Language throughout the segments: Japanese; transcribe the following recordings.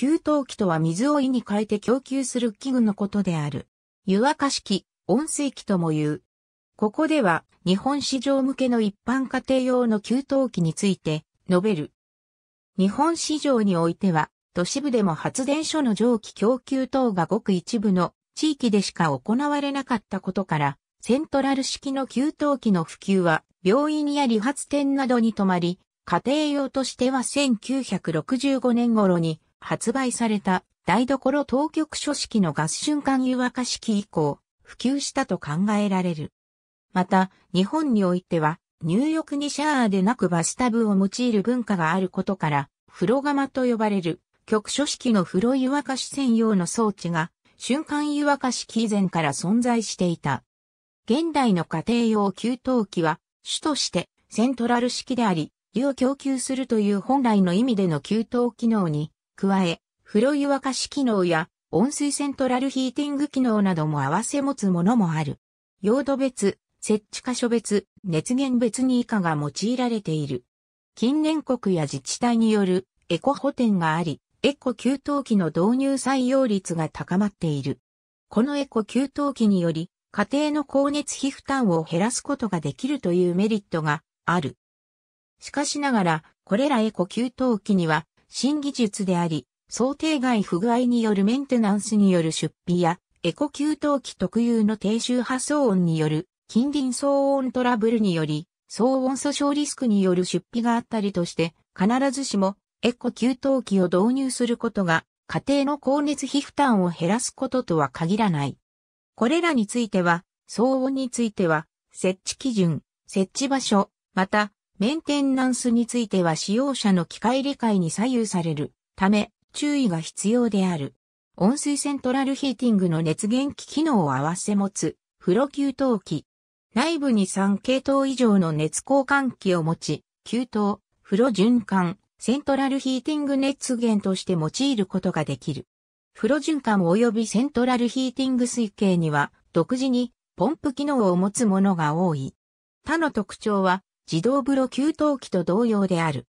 給湯器とは水を意に変えて供給する器具のことである。湯沸かし器、温水器とも言う。ここでは日本市場向けの一般家庭用の給湯器について述べる。日本市場においては都市部でも発電所の蒸気供給等がごく一部の地域でしか行われなかったことからセントラル式の給湯器の普及は病院や理髪店などに止まり家庭用としては1965年頃に発売された台所当局書式のガス瞬間湯沸かし器以降、普及したと考えられる。また、日本においては、入浴にシャワーでなくバスタブを用いる文化があることから、風呂釜と呼ばれる、局所式の風呂湯沸かし専用の装置が、瞬間湯沸かし器以前から存在していた。現代の家庭用給湯器は、主としてセントラル式であり、湯を供給するという本来の意味での給湯機能に加え、風呂湯沸かし機能や温水セントラルヒーティング機能なども合わせ持つものもある。用途別、設置箇所別、熱源別に以下が用いられている。近年国や自治体によるエコ補填があり、エコ給湯器の導入採用率が高まっている。このエコ給湯器により、家庭の高熱費負担を減らすことができるというメリットがある。しかしながら、これらエコ給湯器には新技術であり、想定外不具合によるメンテナンスによる出費や、エコ給湯器特有の低周波騒音による、近隣騒音トラブルにより、騒音訴訟リスクによる出費があったりとして、必ずしもエコ給湯器を導入することが家庭の高熱費負担を減らすこととは限らない。これらについては、騒音については、設置基準、設置場所、またメンテナンスについては使用者の機械理解に左右されるため注意が必要である。温水セントラルヒーティングの熱源機機能を合わせ持つ風呂給湯器。内部に3系統以上の熱交換器を持ち、給湯、風呂循環、セントラルヒーティング熱源として用いることができる。風呂循環及びセントラルヒーティング水系には独自にポンプ機能を持つものが多い。他の特徴は自動風呂給湯器と同様である。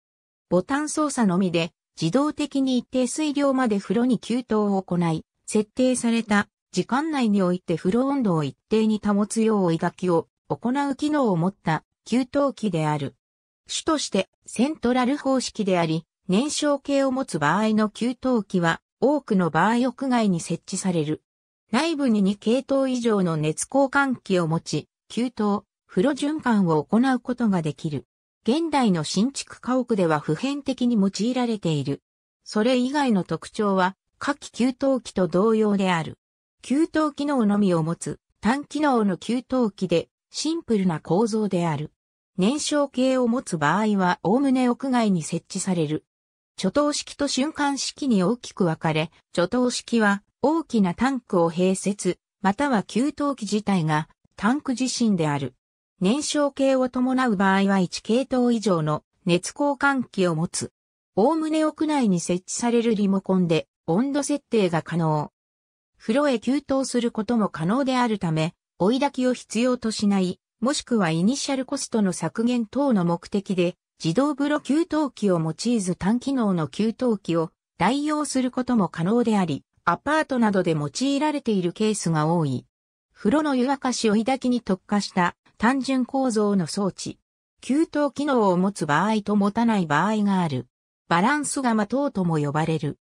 ボタン操作のみで自動的に一定水量まで風呂に給湯を行い、設定された時間内において風呂温度を一定に保つよう追いきを行う機能を持った給湯器である。主としてセントラル方式であり、燃焼系を持つ場合の給湯器は多くの場合屋外に設置される。内部に2系統以上の熱交換器を持ち、給湯、風呂循環を行うことができる。現代の新築家屋では普遍的に用いられている。それ以外の特徴は、夏季給湯器と同様である。給湯機能のみを持つ単機能の給湯器でシンプルな構造である。燃焼系を持つ場合はおおむね屋外に設置される。貯湯式と瞬間式に大きく分かれ、貯湯式は大きなタンクを併設、または給湯器自体がタンク自身である。燃焼系を伴う場合は1系統以上の熱交換器を持つ。おおむね屋内に設置されるリモコンで温度設定が可能。風呂へ給湯することも可能であるため、追い焚きを必要としない、もしくはイニシャルコストの削減等の目的で、自動風呂給湯器を用いず単機能の給湯器を代用することも可能であり、アパートなどで用いられているケースが多い。風呂の湯沸かし追い焚きに特化した単純構造の装置、給湯機能を持つ場合と持たない場合がある。バランス釜等とも呼ばれる。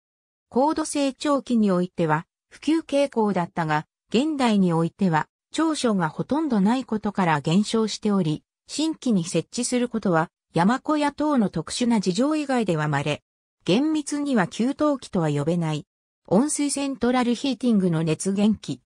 高度成長期においては普及傾向だったが、現代においては長所がほとんどないことから減少しており、新規に設置することは山小屋等の特殊な事情以外では稀。厳密には給湯器とは呼べない。温水セントラルヒーティングの熱源器、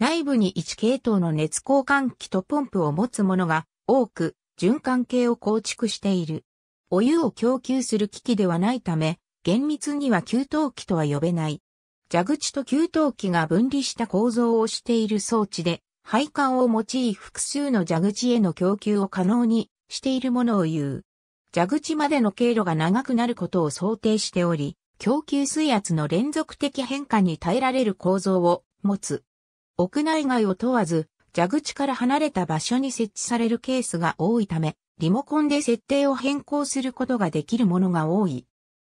内部に1系統の熱交換器とポンプを持つものが多く循環系を構築している。お湯を供給する機器ではないため、厳密には給湯器とは呼べない。蛇口と給湯器が分離した構造をしている装置で、配管を用い複数の蛇口への供給を可能にしているものを言う。蛇口までの経路が長くなることを想定しており、供給水圧の連続的変化に耐えられる構造を持つ。屋内外を問わず、蛇口から離れた場所に設置されるケースが多いため、リモコンで設定を変更することができるものが多い。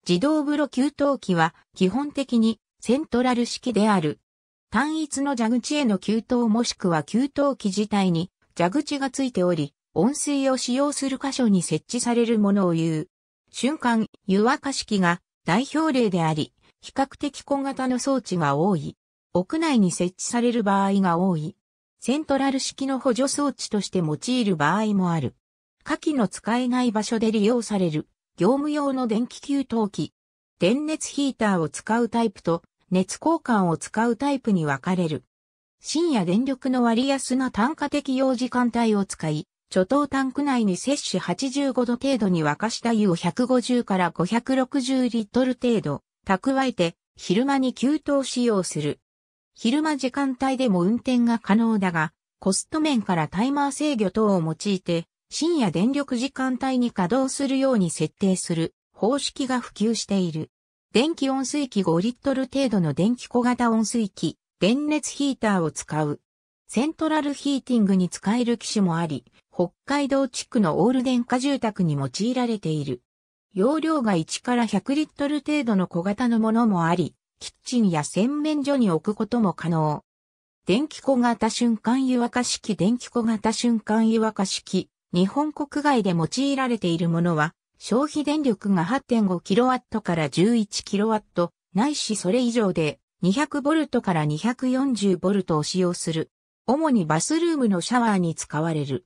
自動風呂給湯器は基本的にセントラル式である。単一の蛇口への給湯もしくは給湯器自体に蛇口がついており、温水を使用する箇所に設置されるものを言う。瞬間、湯沸かし器が代表例であり、比較的小型の装置が多い。屋内に設置される場合が多い。セントラル式の補助装置として用いる場合もある。火器の使えない場所で利用される業務用の電気給湯器。電熱ヒーターを使うタイプと熱交換を使うタイプに分かれる。深夜電力の割安な単価適用時間帯を使い、貯湯タンク内に摂取85度程度に沸かした湯を150から560リットル程度蓄えて昼間に給湯使用する。昼間時間帯でも運転が可能だが、コスト面からタイマー制御等を用いて、深夜電力時間帯に稼働するように設定する方式が普及している。電気温水器5リットル程度の電気小型温水器、電熱ヒーターを使う。セントラルヒーティングに使える機種もあり、北海道地区のオール電化住宅に用いられている。容量が1から100リットル程度の小型のものもあり、キッチンや洗面所に置くことも可能。電気小型瞬間湯沸かし器電気小型瞬間湯沸かし器、日本国外で用いられているものは、消費電力が 8.5kW から 11kW、ないしそれ以上で 200V から 240V を使用する。主にバスルームのシャワーに使われる。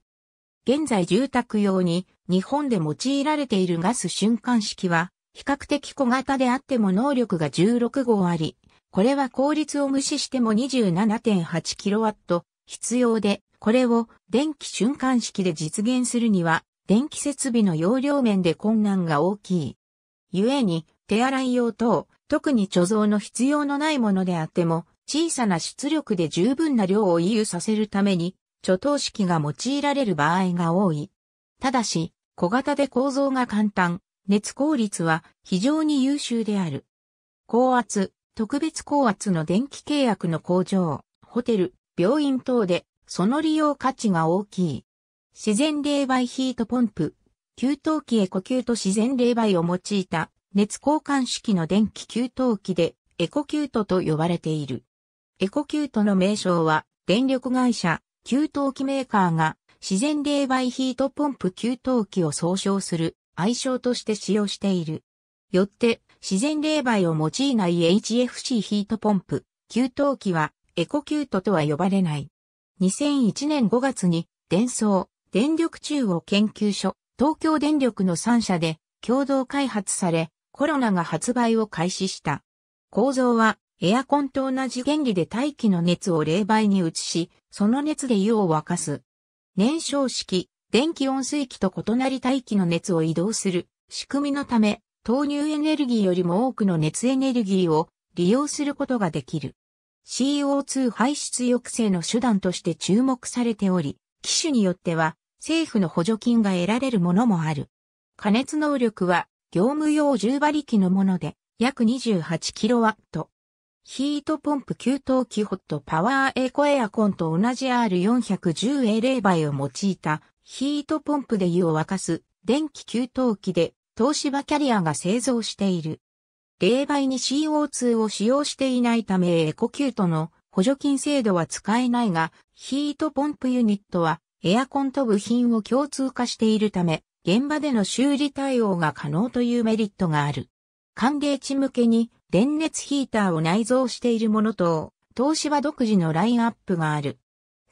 現在住宅用に日本で用いられているガス瞬間式は比較的小型であっても能力が16号あり、これは効率を無視しても 27.8kW 必要で、これを電気瞬間式で実現するには、電気設備の容量面で困難が大きい。故に、手洗い用等、特に貯蔵の必要のないものであっても、小さな出力で十分な量を有させるために、貯蔵式が用いられる場合が多い。ただし、小型で構造が簡単、熱効率は非常に優秀である。高圧、特別高圧の電気契約の工場、ホテル、病院等で、その利用価値が大きい。自然冷媒ヒートポンプ、給湯器エコキュート自然冷媒を用いた熱交換式の電気給湯器でエコキュートと呼ばれている。エコキュートの名称は電力会社、給湯器メーカーが自然冷媒ヒートポンプ給湯器を総称する愛称として使用している。よって、自然冷媒を用いない HFC ヒートポンプ、給湯器はエコキュートとは呼ばれない。2001年5月に、電装、電力中央研究所、東京電力の3社で共同開発され、コロナが発売を開始した。構造は、エアコンと同じ原理で大気の熱を冷媒に移し、その熱で湯を沸かす。燃焼式、電気温水器と異なり大気の熱を移動する仕組みのため、投入エネルギーよりも多くの熱エネルギーを利用することができる。CO2 排出抑制の手段として注目されており、機種によっては政府の補助金が得られるものもある。加熱能力は業務用10馬力のもので約 28kW。ヒートポンプ給湯器ホットパワーエコエアコンと同じ R410A 冷媒を用いたヒートポンプで湯を沸かす電気給湯器で東芝キャリアが製造している。冷媒に CO2 を使用していないためエコキュートの補助金制度は使えないが、ヒートポンプユニットはエアコンと部品を共通化しているため、現場での修理対応が可能というメリットがある。寒冷地向けに電熱ヒーターを内蔵しているものと、東芝独自のラインアップがある。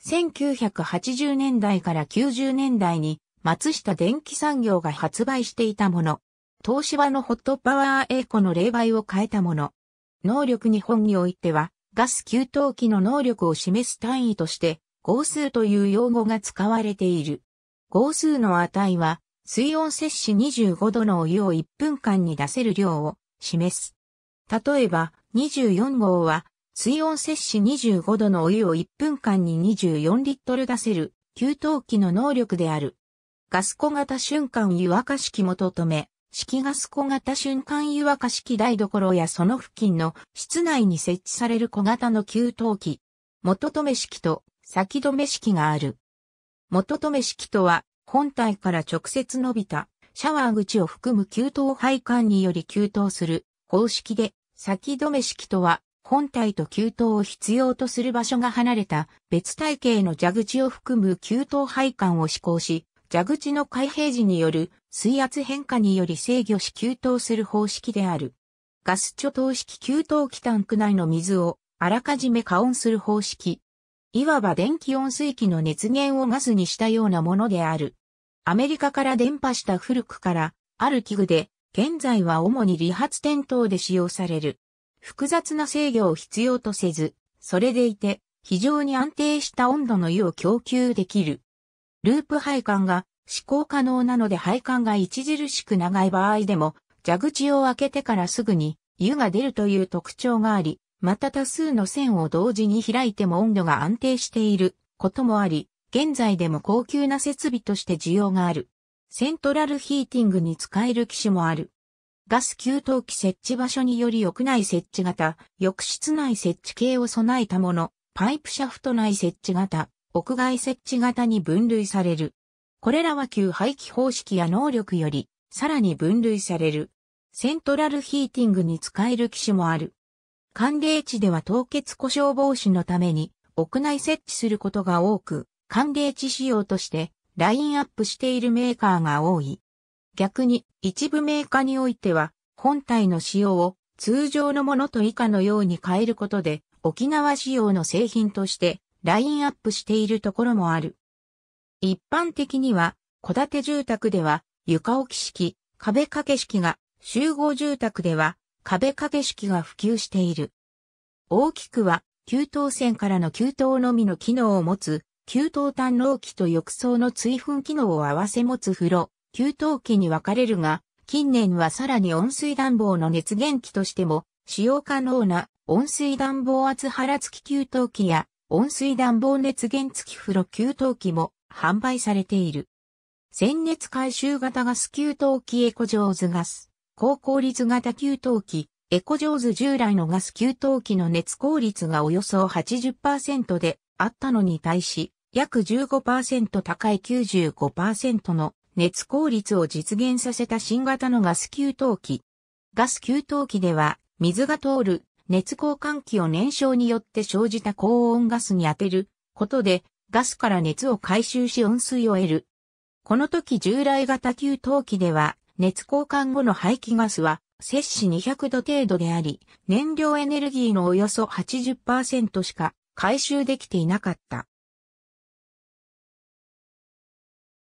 1980年代から90年代に松下電気産業が発売していたもの。東芝のホットパワーエコの冷媒を変えたもの。能力日本においては、ガス給湯器の能力を示す単位として、合数という用語が使われている。合数の値は、水温摂氏25度のお湯を1分間に出せる量を示す。例えば、24号は水温摂氏25度のお湯を1分間に24リットル出せる、給湯器の能力である。ガス小型瞬間湯沸かし器元止め、式ガス小型瞬間湯沸かし器台所やその付近の室内に設置される小型の給湯器。元止め式と先止め式がある。元止め式とは、本体から直接伸びたシャワー口を含む給湯配管により給湯する方式で、先止め式とは本体と給湯を必要とする場所が離れた別体系の蛇口を含む給湯配管を施行し、蛇口の開閉時による水圧変化により制御し給湯する方式である。ガス貯湯式給湯器タンク内の水をあらかじめ加温する方式。いわば電気温水器の熱源をガスにしたようなものである。アメリカから伝播した古くからある器具で、現在は主に理髪店等で使用される。複雑な制御を必要とせず、それでいて、非常に安定した温度の湯を供給できる。ループ配管が試行可能なので配管が著しく長い場合でも、蛇口を開けてからすぐに湯が出るという特徴があり、また多数の線を同時に開いても温度が安定していることもあり、現在でも高級な設備として需要がある。セントラルヒーティングに使える機種もある。ガス給湯器設置場所により屋内設置型、浴室内設置系を備えたもの、パイプシャフト内設置型、屋外設置型に分類される。これらは旧排気方式や能力より、さらに分類される。セントラルヒーティングに使える機種もある。寒冷地では凍結故障防止のために、屋内設置することが多く、寒冷地仕様として、ラインアップしているメーカーが多い。逆に一部メーカーにおいては本体の仕様を通常のものと以下のように変えることで沖縄仕様の製品としてラインアップしているところもある。一般的には戸建て住宅では床置き式、壁掛け式が集合住宅では壁掛け式が普及している。大きくは給湯線からの給湯のみの機能を持つ給湯単納器と浴槽の追噴機能を合わせ持つ風呂、給湯器に分かれるが、近年はさらに温水暖房の熱源器としても使用可能な温水暖房圧腹付き給湯器や温水暖房熱源付き風呂給湯器も販売されている。先熱回収型ガス給湯器エコジョーズガス、高効率型給湯器、エコジョーズ従来のガス給湯器の熱効率がおよそ80%であったのに対し、約15%高い95%の熱効率を実現させた新型のガス給湯器。ガス給湯器では、水が通る熱交換器を燃焼によって生じた高温ガスに当てることで、ガスから熱を回収し温水を得る。この時従来型給湯器では、熱交換後の排気ガスは、摂氏200度程度であり、燃料エネルギーのおよそ80%しか回収できていなかった。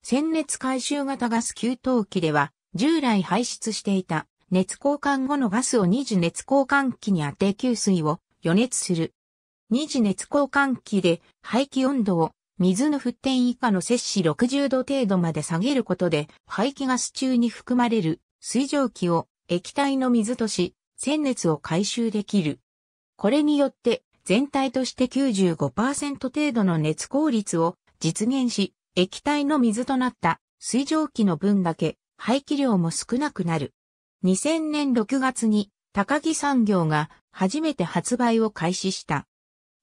鮮熱回収型ガス給湯器では、従来排出していた熱交換後のガスを二次熱交換器に当て給水を予熱する。二次熱交換器で排気温度を水の沸点以下の摂氏60度程度まで下げることで排気ガス中に含まれる水蒸気を液体の水とし、鮮熱を回収できる。これによって全体として95%程度の熱効率を実現し、液体の水となった水蒸気の分だけ排気量も少なくなる。2000年6月に高木産業が初めて発売を開始した。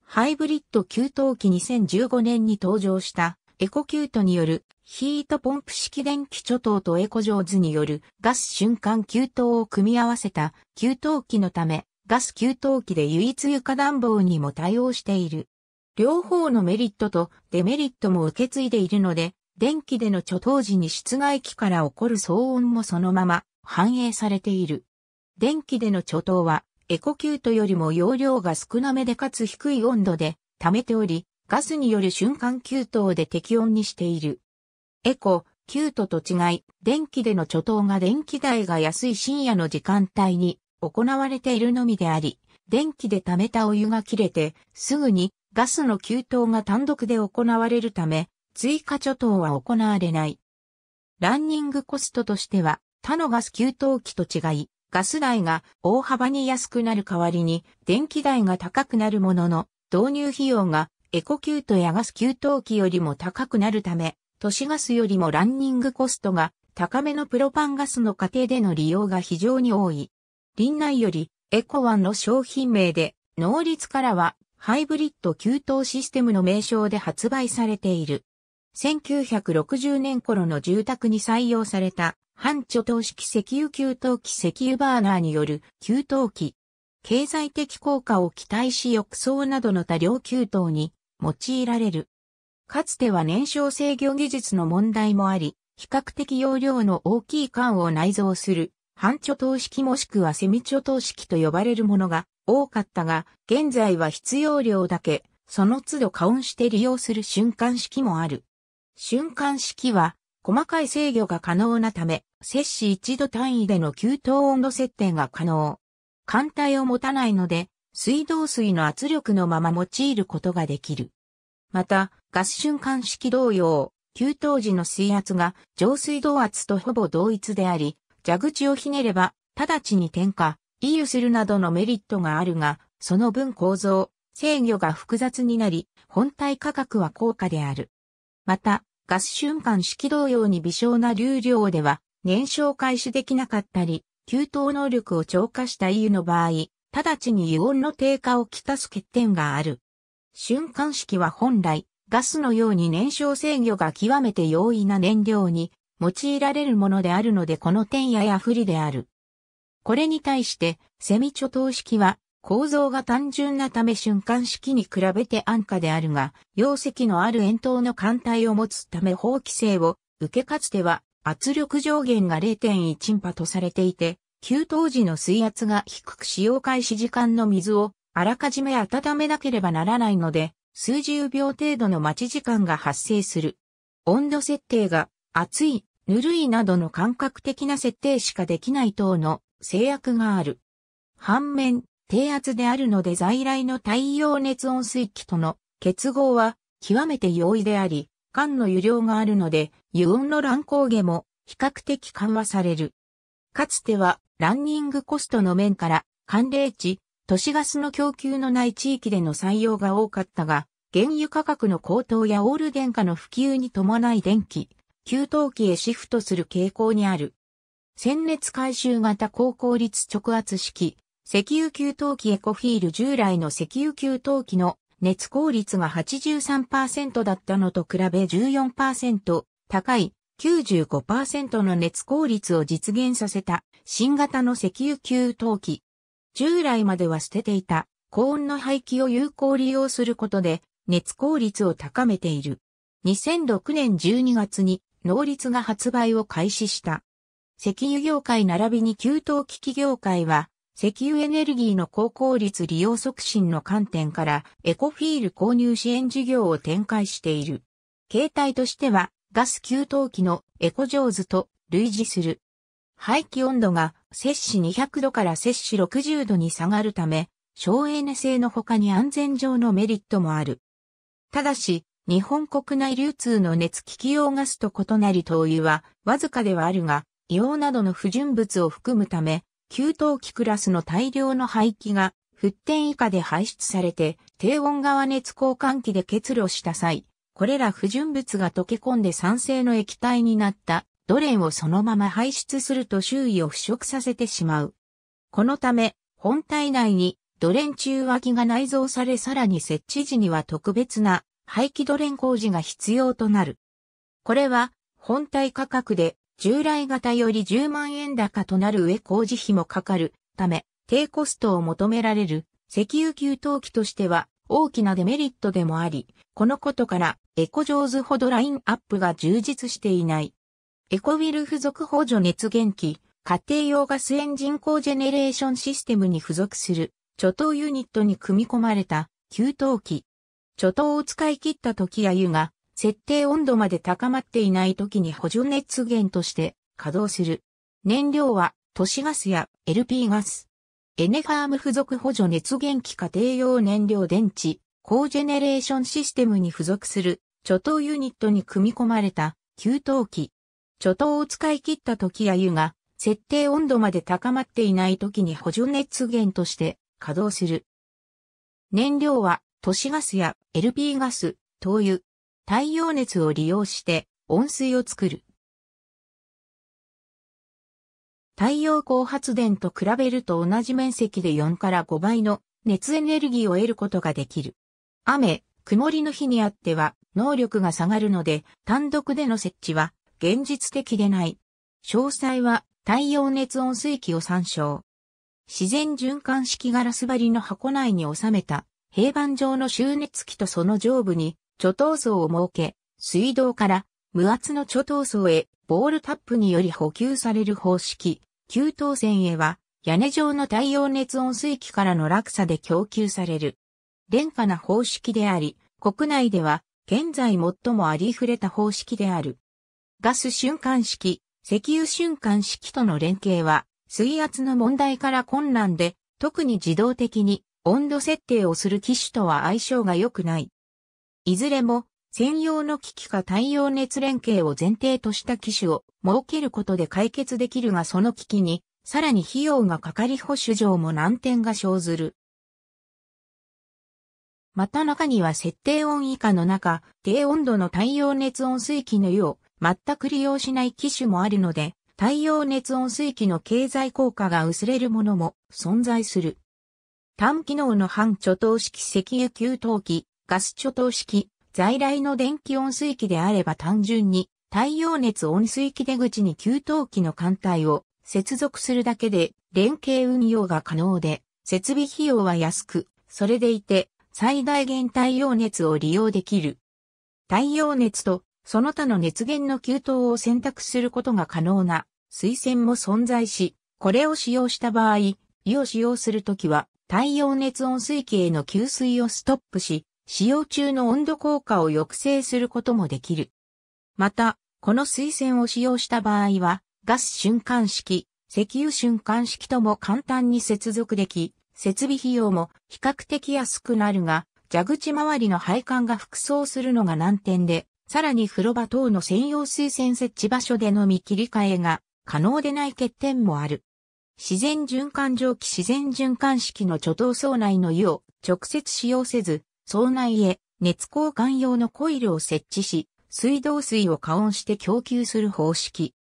ハイブリッド給湯器2015年に登場したエコキュートによるヒートポンプ式電気貯湯とエコジョーズによるガス瞬間給湯を組み合わせた給湯器のためガス給湯器で唯一床暖房にも対応している。両方のメリットとデメリットも受け継いでいるので、電気での貯湯時に室外機から起こる騒音もそのまま反映されている。電気での貯湯は、エコキュートよりも容量が少なめでかつ低い温度で溜めており、ガスによる瞬間給湯で適温にしている。エコ、キュートと違い、電気での貯湯が電気代が安い深夜の時間帯に行われているのみであり、電気で溜めたお湯が切れてすぐにガスの給湯が単独で行われるため、追加貯湯は行われない。ランニングコストとしては、他のガス給湯器と違い、ガス代が大幅に安くなる代わりに、電気代が高くなるものの、導入費用がエコキュートやガス給湯器よりも高くなるため、都市ガスよりもランニングコストが高めのプロパンガスの家庭での利用が非常に多い。林内よりエコワンの商品名で、能率からはハイブリッド給湯システムの名称で発売されている。1960年頃の住宅に採用された半貯湯式石油給湯器石油バーナーによる給湯器。経済的効果を期待し浴槽などの多量給湯に用いられる。かつては燃焼制御技術の問題もあり、比較的容量の大きい缶を内蔵する半貯湯式もしくはセミ貯湯式と呼ばれるものが多かったが、現在は必要量だけ、その都度加温して利用する瞬間式もある。瞬間式は、細かい制御が可能なため、摂氏1度単位での給湯温度設定が可能。艦体を持たないので、水道水の圧力のまま用いることができる。また、ガス瞬間式同様、給湯時の水圧が上水道圧とほぼ同一であり、蛇口をひねれば、直ちに点火、リユするなどのメリットがあるが、その分構造、制御が複雑になり、本体価格は高価である。また、ガス瞬間式同様に微小な流量では、燃焼開始できなかったり、給湯能力を超過した EU の場合、直ちに油温の低下をきたす欠点がある。瞬間式は本来、ガスのように燃焼制御が極めて容易な燃料に用いられるものであるのでこの点やや不利である。これに対して、セミ貯糖式は、構造が単純なため瞬間式に比べて安価であるが、容積のある円筒の艦体を持つため法規制を受けかつては圧力上限が0.1パとされていて、給湯時の水圧が低く使用開始時間の水をあらかじめ温めなければならないので、数十秒程度の待ち時間が発生する。温度設定が熱い、ぬるいなどの感覚的な設定しかできない等の制約がある。反面、低圧であるので在来の太陽熱温水器との結合は極めて容易であり、缶の油量があるので、油温の乱高下も比較的緩和される。かつては、ランニングコストの面から、寒冷地、都市ガスの供給のない地域での採用が多かったが、原油価格の高騰やオール電化の普及に伴い電気、給湯器へシフトする傾向にある。戦熱回収型高効率直圧式、石油給湯器エコフィール従来の石油給湯器の熱効率が83%だったのと比べ14%高い95%の熱効率を実現させた新型の石油給湯器。従来までは捨てていた高温の排気を有効利用することで熱効率を高めている。2006年12月に能率が発売を開始した。石油業界並びに給湯機器業界は、石油エネルギーの高効率利用促進の観点からエコフィール購入支援事業を展開している。形態としてはガス給湯器のエコ上手と類似する。排気温度が摂氏200度から摂氏60度に下がるため、省エネ性の他に安全上のメリットもある。ただし、日本国内流通の熱機器用ガスと異なり灯油はわずかではあるが、硫黄などの不純物を含むため、給湯器クラスの大量の排気が、沸点以下で排出されて、低温側熱交換器で結露した際、これら不純物が溶け込んで酸性の液体になったドレンをそのまま排出すると周囲を腐食させてしまう。このため、本体内にドレン中脇が内蔵されさらに設置時には特別な排気ドレン工事が必要となる。これは本体価格で従来型より10万円高となる上工事費もかかるため、低コストを求められる石油給湯器としては大きなデメリットでもあり、このことからエコジョーズほどラインアップが充実していない。エコウィル付属補助熱源器、家庭用ガスエンジンコジェネレーションシステムに付属する貯湯ユニットに組み込まれた給湯器。貯湯を使い切った時や湯が設定温度まで高まっていない時に補助熱源として稼働する。燃料は都市ガスや LP ガス。エネファーム付属補助熱源機家庭用燃料電池、高ジェネレーションシステムに付属する貯湯ユニットに組み込まれた給湯器。貯湯を使い切った時や湯が設定温度まで高まっていない時に補助熱源として稼働する。燃料は都市ガスや LP ガス、灯油、太陽熱を利用して温水を作る。太陽光発電と比べると同じ面積で4から5倍の熱エネルギーを得ることができる。雨、曇りの日にあっては能力が下がるので単独での設置は現実的でない。詳細は太陽熱温水器を参照。自然循環式ガラス張りの箱内に収めた平板状の収熱器とその上部に貯湯槽を設け、水道から無圧の貯湯槽へボールタップにより補給される方式、給湯船へは屋根状の太陽熱温水器からの落差で供給される。廉価な方式であり、国内では現在最もありふれた方式である。ガス瞬間式、石油瞬間式との連携は、水圧の問題から困難で、特に自動的に温度設定をする機種とは相性が良くない。いずれも専用の機器か太陽熱連携を前提とした機種を設けることで解決できるがその機器にさらに費用がかかり保守上も難点が生ずる。また中には設定温以下の中、低温度の太陽熱温水器の湯を全く利用しない機種もあるので、太陽熱温水器の経済効果が薄れるものも存在する。単機能の半貯湯式石油給湯器、ガス貯湯式、在来の電気温水器であれば単純に太陽熱温水器出口に給湯器の艦隊を接続するだけで連携運用が可能で、設備費用は安く、それでいて最大限太陽熱を利用できる。太陽熱とその他の熱源の給湯を選択することが可能な推薦も存在し、これを使用した場合、湯を使用するときは太陽熱温水器への給水をストップし、使用中の温度効果を抑制することもできる。また、この水栓を使用した場合は、ガス瞬間式、石油瞬間式とも簡単に接続でき、設備費用も比較的安くなるが、蛇口周りの配管が服装するのが難点で、さらに風呂場等の専用水栓設置場所でのみ切り替えが可能でない欠点もある。自然循環蒸気自然循環式の貯蔵槽内の湯を直接使用せず、町内へ熱交換用のコイルを設置し、水道水を加温して供給する方式。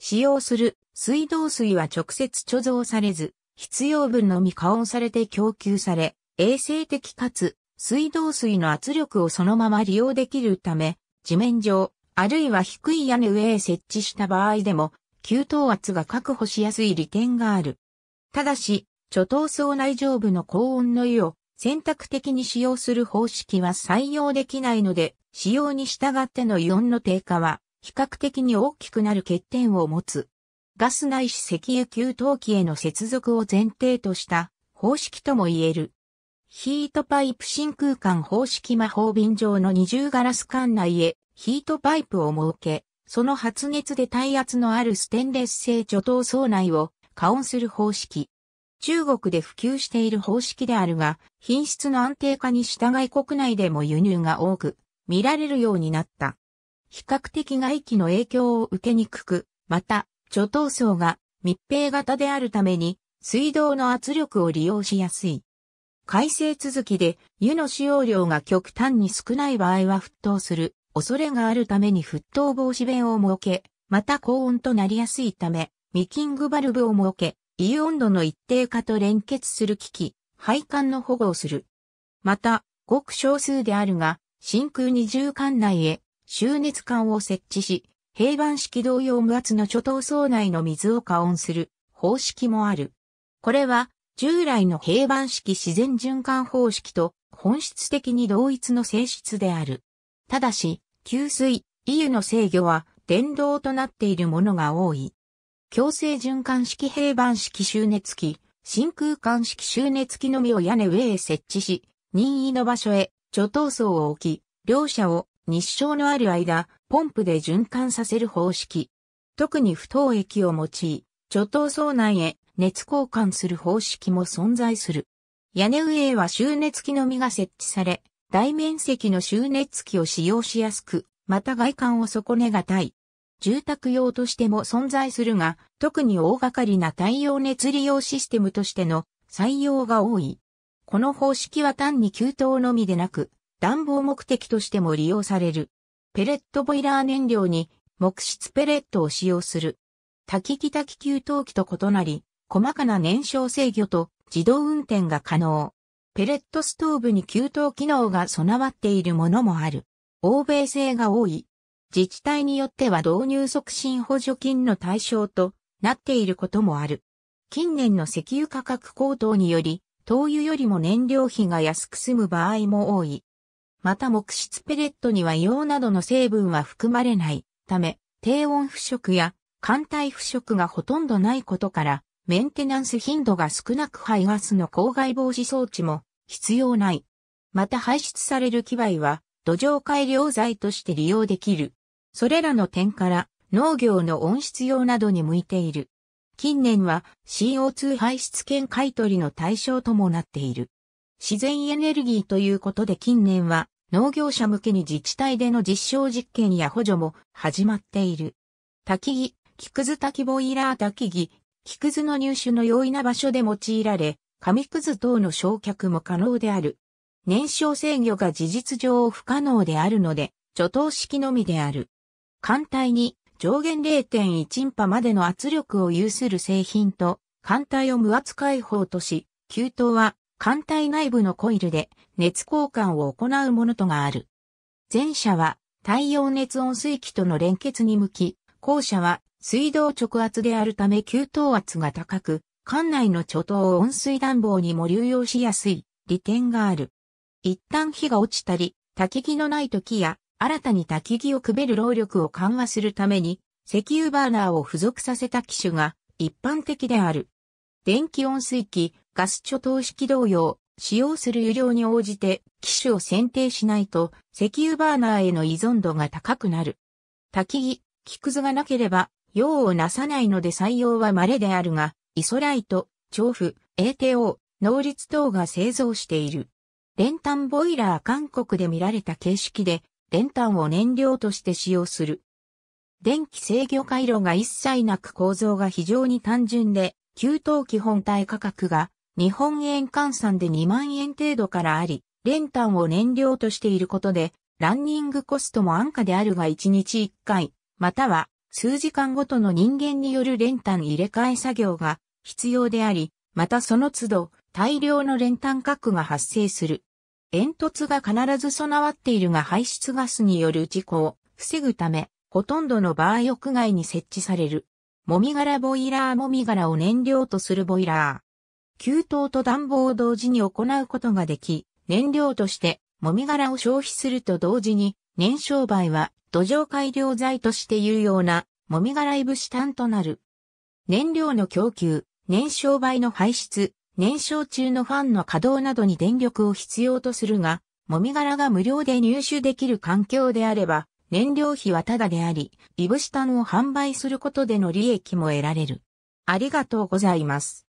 使用する水道水は直接貯蔵されず、必要分のみ加温されて供給され、衛生的かつ水道水の圧力をそのまま利用できるため、地面上、あるいは低い屋根上へ設置した場合でも、給湯圧が確保しやすい利点がある。ただし、貯湯槽内上部の高温の湯を選択的に使用する方式は採用できないので、使用に従ってのイオンの低下は比較的に大きくなる欠点を持つ。ガスないし石油給湯器への接続を前提とした方式とも言える。ヒートパイプ真空管方式魔法瓶状の二重ガラス管内へヒートパイプを設け、その発熱で耐圧のあるステンレス製除湯層内を加温する方式。中国で普及している方式であるが、品質の安定化に従い国内でも輸入が多く、見られるようになった。比較的外気の影響を受けにくく、また、貯糖層が密閉型であるために、水道の圧力を利用しやすい。改正続きで湯の使用量が極端に少ない場合は沸騰する恐れがあるために沸騰防止弁を設け、また高温となりやすいため、ミキングバルブを設け、胃温度の一定化と連結する機器、配管の保護をする。また、ごく少数であるが、真空二重管内へ、収熱管を設置し、平板式同様無圧の貯湯槽内の水を加温する方式もある。これは、従来の平板式自然循環方式と本質的に同一の性質である。ただし、給水、EU の制御は電動となっているものが多い。強制循環式平板式収熱器、真空管式収熱器のみを屋根上へ設置し、任意の場所へ、貯湯層を置き、両者を日照のある間、ポンプで循環させる方式。特に不凍液を用い、貯湯槽内へ熱交換する方式も存在する。屋根上へは収熱器のみが設置され、大面積の収熱器を使用しやすく、また外観を損ねがたい。住宅用としても存在するが、特に大掛かりな太陽熱利用システムとしての採用が多い。この方式は単に給湯のみでなく、暖房目的としても利用される。ペレットボイラー燃料に木質ペレットを使用する。焚き木焚機給湯器と異なり、細かな燃焼制御と自動運転が可能。ペレットストーブに給湯機能が備わっているものもある。欧米製が多い。自治体によっては導入促進補助金の対象となっていることもある。近年の石油価格高騰により、灯油よりも燃料費が安く済む場合も多い。また木質ペレットには硫黄などの成分は含まれないため、低温腐食や寒帯腐食がほとんどないことから、メンテナンス頻度が少なく排ガスの公害防止装置も必要ない。また排出される機械は土壌改良剤として利用できる。それらの点から農業の温室用などに向いている。近年は CO2 排出権買取の対象ともなっている。自然エネルギーということで近年は農業者向けに自治体での実証実験や補助も始まっている。滝木、木くず滝ボイラー滝木、木くずの入手の容易な場所で用いられ、紙くず等の焼却も可能である。燃焼制御が事実上不可能であるので、除灯式のみである。艦隊に上限0.1インパまでの圧力を有する製品と、艦隊を無圧解放とし、給湯は艦隊内部のコイルで熱交換を行うものとがある。前者は太陽熱温水器との連結に向き、後者は水道直圧であるため給湯圧が高く、艦内の貯湯を温水暖房にも流用しやすい利点がある。一旦火が落ちたり、焚き火のない時や新たに焚き木をくべる労力を緩和するために、石油バーナーを付属させた機種が一般的である。電気温水器、ガス貯投式同様、使用する油量に応じて機種を選定しないと石油バーナーへの依存度が高くなる。焚き木、木くずがなければ用をなさないので採用は稀であるが、イソライト、調布、ATO、能率等が製造している。練炭ボイラー韓国で見られた形式で練炭を燃料として使用する。電気制御回路が一切なく構造が非常に単純で、給湯器本体価格が日本円換算で2万円程度からあり、練炭を燃料としていることで、ランニングコストも安価であるが1日1回、または数時間ごとの人間による練炭入れ替え作業が必要であり、またその都度大量の練炭核が発生する。煙突が必ず備わっているが排出ガスによる事故を防ぐため、ほとんどの場合屋外に設置される。もみ殻ボイラーもみ殻を燃料とするボイラー。給湯と暖房を同時に行うことができ、燃料としてもみ殻を消費すると同時に、燃焼灰は土壌改良剤として有用なもみ殻いぶし炭となる。燃料の供給、燃焼灰の排出、燃焼中のファンの稼働などに電力を必要とするが、もみ殻が無料で入手できる環境であれば、燃料費はタダであり、ブシタンを販売することでの利益も得られる。ありがとうございます。